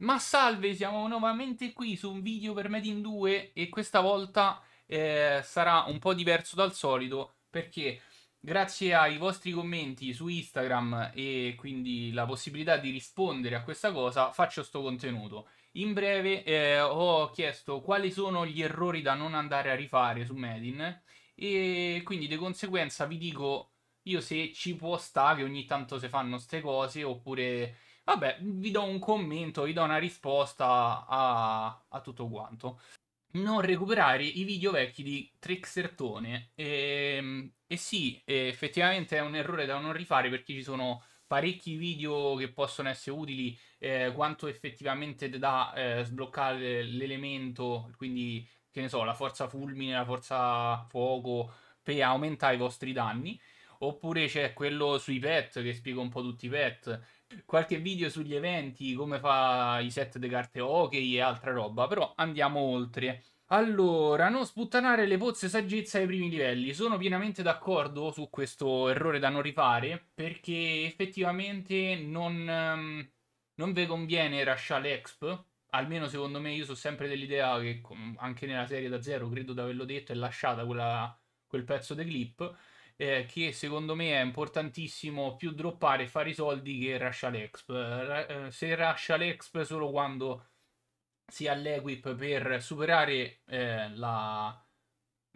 Ma salve, siamo nuovamente qui su un video per Made in 2 e questa volta eh, sarà un po' diverso dal solito perché grazie ai vostri commenti su Instagram e quindi la possibilità di rispondere a questa cosa faccio sto contenuto. In breve eh, ho chiesto quali sono gli errori da non andare a rifare su Made in e quindi di conseguenza vi dico io se ci può stare che ogni tanto si fanno ste cose oppure Vabbè, vi do un commento, vi do una risposta a, a tutto quanto. Non recuperare i video vecchi di Trixertone. E, ehm, e sì, effettivamente è un errore da non rifare perché ci sono parecchi video che possono essere utili, eh, quanto effettivamente da eh, sbloccare l'elemento, quindi che ne so, la forza fulmine, la forza fuoco, per aumentare i vostri danni. Oppure c'è quello sui pet che spiega un po' tutti i pet. Qualche video sugli eventi, come fa i set di carte hockey e altra roba. Però andiamo oltre. Allora, non sputtanare le pozze saggezza ai primi livelli. Sono pienamente d'accordo su questo errore da non rifare, perché effettivamente non, um, non vi conviene rushare l'exp. Almeno secondo me io sono sempre dell'idea che anche nella serie da zero, credo di averlo detto, è lasciata quella, quel pezzo di clip eh, che secondo me è importantissimo più droppare e fare i soldi che Russia l'Exp. R- eh, se Rascia l'Exp solo quando si ha l'equip per superare eh, la,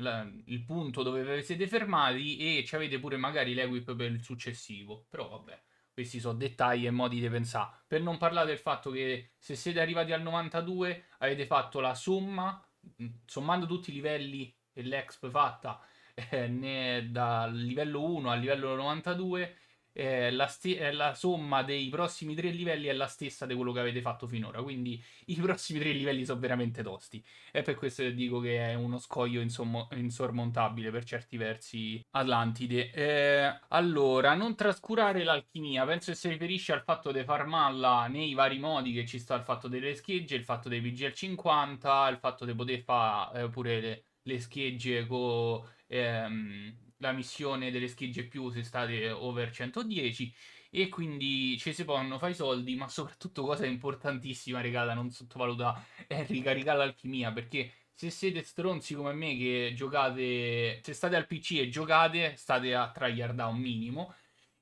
la, il punto dove vi siete fermati e ci avete pure magari l'equip per il successivo. Però vabbè, questi sono dettagli e modi di pensare. Per non parlare del fatto che se siete arrivati al 92 avete fatto la somma, mm, sommando tutti i livelli e l'exp fatta eh, ne, dal livello 1 al livello 92 eh, la, st- eh, la, somma dei prossimi tre livelli è la stessa di quello che avete fatto finora. Quindi i prossimi tre livelli sono veramente tosti. E per questo dico che è uno scoglio insomma, insormontabile per certi versi Atlantide. Eh, allora, non trascurare l'alchimia. Penso che si riferisce al fatto di farmarla nei vari modi che ci sta il fatto delle schegge, il fatto dei pg al 50, il fatto di poter fare eh, pure le, le schegge con ehm, la missione delle schegge più se state over 110 e quindi Cesepon fa i soldi, ma soprattutto cosa importantissima, regala non sottovaluta è ricaricare l'alchimia, perché se siete stronzi come me che giocate, se state al PC e giocate, state a tryhard a un minimo,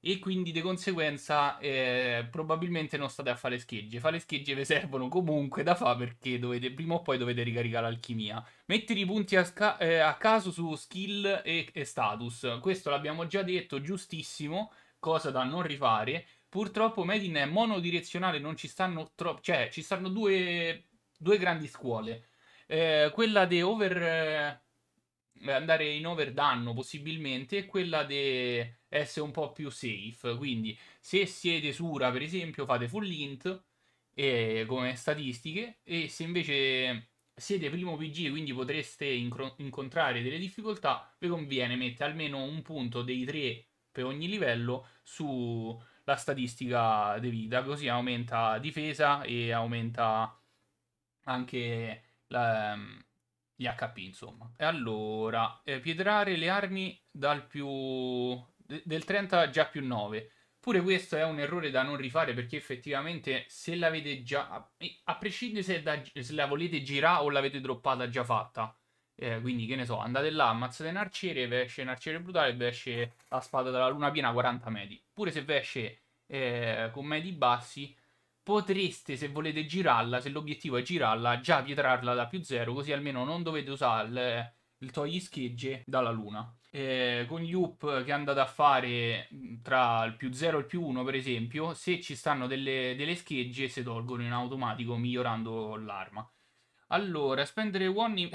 e quindi di conseguenza eh, probabilmente non state a fare schegge. Fare schegge vi servono comunque da fa perché dovete, prima o poi dovete ricaricare l'alchimia. Mettere i punti a, sca- eh, a caso su skill e, e status. Questo l'abbiamo già detto, giustissimo, cosa da non rifare. Purtroppo Medin è monodirezionale, non ci stanno troppo... cioè ci stanno due, due grandi scuole. Eh, quella di over eh, eh, andare in over danno possibilmente è quella di essere un po' più safe. Quindi se siete sura per esempio fate full int eh, come statistiche e se invece siete primo PG e quindi potreste incro- incontrare delle difficoltà vi conviene mettere almeno un punto dei tre per ogni livello sulla statistica di vita così aumenta difesa e aumenta anche la, ehm, gli HP, insomma. E allora, eh, piedrare le armi dal più... De- del 30 già più 9. Pure questo è un errore da non rifare perché effettivamente se l'avete già... A prescindere se, se la volete girare o l'avete droppata già fatta. Eh, quindi che ne so, andate là, ammazzate un arciere, vi esce un arciere brutale, vi esce la spada della luna piena 40 medi. Pure se vi esce eh, con medi bassi potreste, se volete girarla, se l'obiettivo è girarla, già pietrarla da più zero, così almeno non dovete usare il, il togli schegge dalla luna. Eh, con gli loop che andate a fare mm, tra il più 0 e il più 1, per esempio, se ci stanno delle, delle schegge, si tolgono in automatico migliorando l'arma. Allora, spendere one in,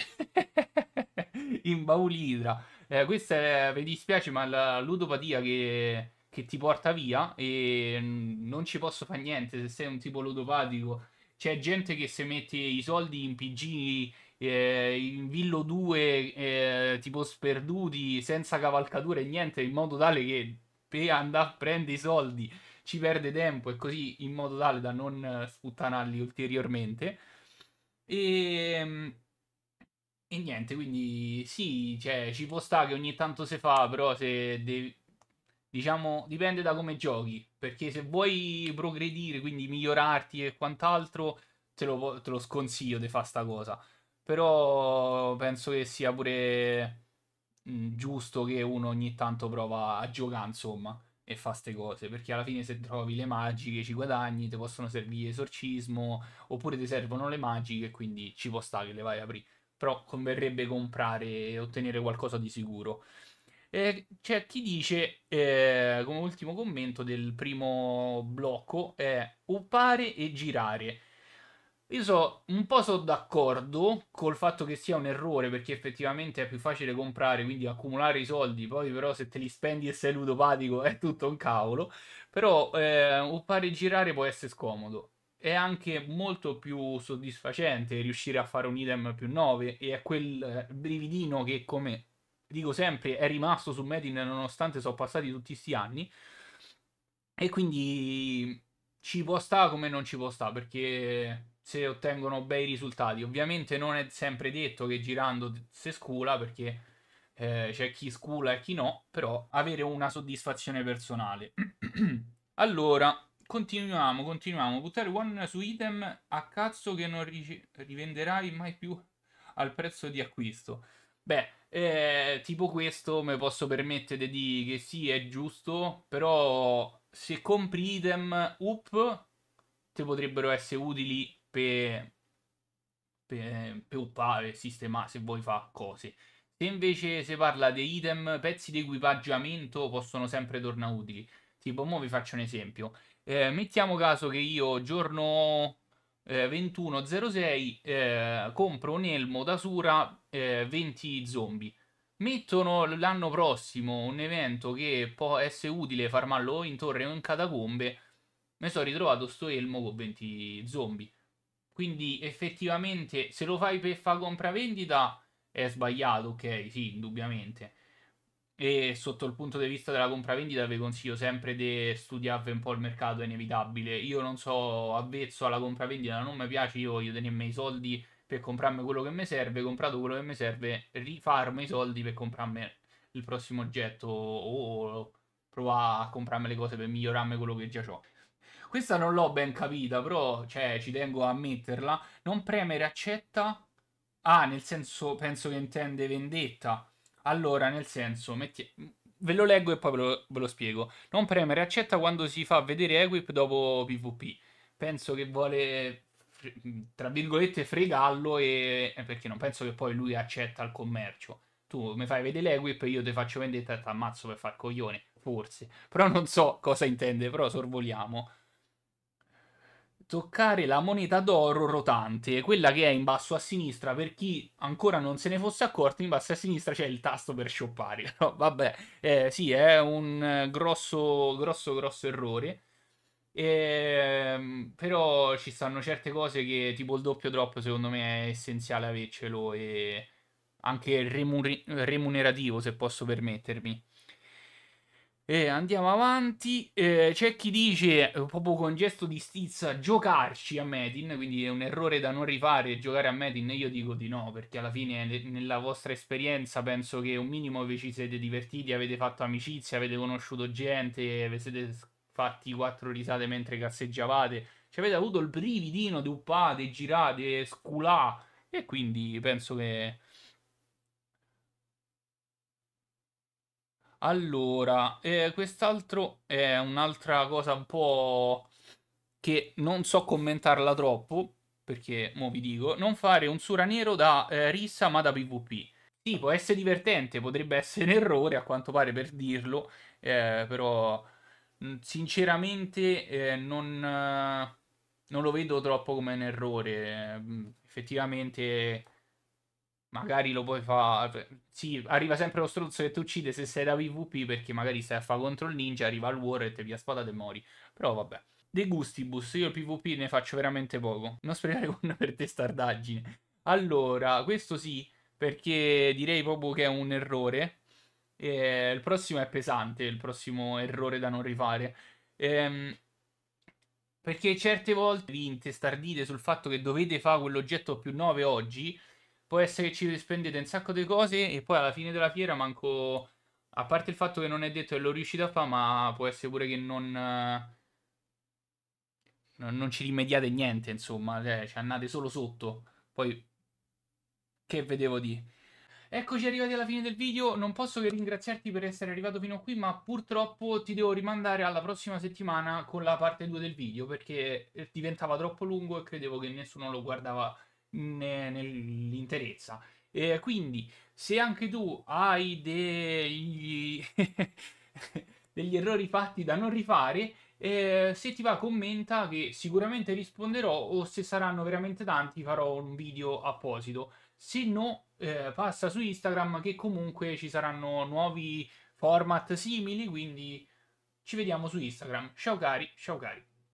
in baulidra. Eh, questa è, mi dispiace, ma la ludopatia che che ti porta via e non ci posso fare niente se sei un tipo ludopatico. C'è gente che se mette i soldi in PG, eh, in Villo 2, eh, tipo sperduti, senza cavalcature e niente, in modo tale che per andare a prendere i soldi ci perde tempo e così in modo tale da non sputtanarli ulteriormente. E, ehm, e niente, quindi sì, cioè, ci può stare che ogni tanto si fa, però se devi diciamo, dipende da come giochi, perché se vuoi progredire, quindi migliorarti e quant'altro, te lo, te lo sconsiglio di fare sta cosa. Però penso che sia pure mh, mm, giusto che uno ogni tanto prova a giocare, insomma, e fa queste cose, perché alla fine se trovi le magiche ci guadagni, ti possono servire esorcismo, oppure ti servono le magiche, quindi ci può stare che le vai a aprire. Però converrebbe comprare e ottenere qualcosa di sicuro. Eh, c'è chi dice, eh, come ultimo commento del primo blocco, è uppare e girare. Io so, un po' sono d'accordo col fatto che sia un errore perché effettivamente è più facile comprare, quindi accumulare i soldi, poi però se te li spendi e sei ludopatico è tutto un cavolo, però eh, uppare e girare può essere scomodo. È anche molto più soddisfacente riuscire a fare un item più 9 e è quel eh, brividino che come dico sempre, è rimasto su Medin nonostante sono passati tutti questi anni. E quindi ci può sta come non ci può sta, perché se ottengono bei risultati. Ovviamente non è sempre detto che girando se scula, perché eh, c'è chi scula e chi no, però avere una soddisfazione personale. allora, continuiamo, continuiamo. Buttare one su item a cazzo che non ric- rivenderai mai più al prezzo di acquisto. Beh, eh, tipo questo mi posso permettere di dire che sì, è giusto, però se compri item up, ti potrebbero essere utili per, per, uppare, sistemare, se vuoi fare cose. Se invece si parla di item, pezzi di equipaggiamento possono sempre tornare utili. Tipo, mo vi faccio un esempio. Eh, mettiamo caso che io giorno 2106 eh, eh, compro un elmo da Sura eh, 20 zombie. Mettono l'anno prossimo un evento che può essere utile farmarlo o in torre o in catacombe. Mi sono ritrovato sto elmo con 20 zombie. Quindi effettivamente se lo fai per fa compravendita è sbagliato, ok, sì, indubbiamente. E sotto il punto di vista della compravendita vi consiglio sempre di studiare un po' il mercato, è inevitabile. Io non so avvezzo alla compravendita, non mi piace, io voglio tenermi i soldi per comprarmi quello che mi serve, comprato quello che mi serve, rifarmi i soldi per comprarmi il prossimo oggetto o provare a comprarmi le cose per migliorarmi quello che già ho. Questa non l'ho ben capita, però cioè, ci tengo a metterla. Non premere accetta. Ah, nel senso, penso che intende vendetta allora, nel senso, metti... Mm, ve lo leggo e poi ve lo, ve lo spiego. Non premere accetta quando si fa vedere Equip dopo PvP. Penso che vuole, mm, tra virgolette, fregarlo e... perché non penso che poi lui accetta il commercio. Tu mi fai vedere l'Equip io ti faccio vendetta e ti ammazzo per far coglione, forse. Però non so cosa intende, però sorvoliamo toccare la moneta d'oro rotante, quella che è in basso a sinistra, per chi ancora non se ne fosse accorto, in basso a sinistra c'è il tasto per shoppare. No, vabbè, eh, sì, è un eh, grosso, grosso, grosso errore. E, ehm, però ci stanno certe cose che, tipo il doppio drop, secondo me è essenziale avercelo e anche remunerativo, se posso permettermi. Eh, andiamo avanti. Eh, c'è chi dice, eh, proprio con gesto di stizza, giocarci a Medin, quindi è un errore da non rifare giocare a Medin. Io dico di no, perché alla fine nella vostra esperienza penso che un minimo vi ci siete divertiti, avete fatto amicizia, avete conosciuto gente, vi siete fatti quattro risate mentre casseggiavate. ci avete avuto il brividino di uppate, girate, sculà, e quindi penso che Allora, eh, quest'altro è un'altra cosa un po' che non so commentarla troppo, perché mo vi dico, non fare un sura nero da eh, rissa ma da PvP. Sì, può essere divertente, potrebbe essere un errore a quanto pare per dirlo, eh, però sinceramente eh, non, eh, non, lo vedo troppo come un errore. Effettivamente magari lo puoi fare. Cioè, sì, arriva sempre lo struzzo che ti uccide se sei da PvP perché magari stai a fare contro il ninja, arriva il war e te via spada e mori. Però vabbè. De gustibus, io il PvP ne faccio veramente poco. Non sprecare con una per testardaggine. Allora, questo sì, perché direi proprio che è un errore. Eh, il prossimo è pesante, il prossimo errore da non rifare. Ehm, perché certe volte vi intestardite sul fatto che dovete fare quell'oggetto più 9 oggi può essere che ci spendete un sacco di cose e poi alla fine della fiera manco... A parte il fatto che non è detto che l'ho riuscite a fare, ma può essere pure che eh, non... Non ci rimediate niente, insomma, cioè, ci andate solo sotto. Poi, che vedevo di... Eccoci arrivati alla fine del video, non posso che ringraziarti per essere arrivato fino a qui, ma purtroppo ti devo rimandare alla prossima settimana con la parte 2 del video, perché eh, diventava troppo lungo e credevo che nessuno lo guardava nell'interezza. Eh, quindi, se anche tu hai degli, degli errori fatti da non rifare, eh, se ti va commenta che sicuramente risponderò o se saranno veramente tanti farò un video apposito. Se no, eh, passa su Instagram che comunque ci saranno nuovi format simili, quindi ci vediamo su Instagram. Ciao cari, ciao cari.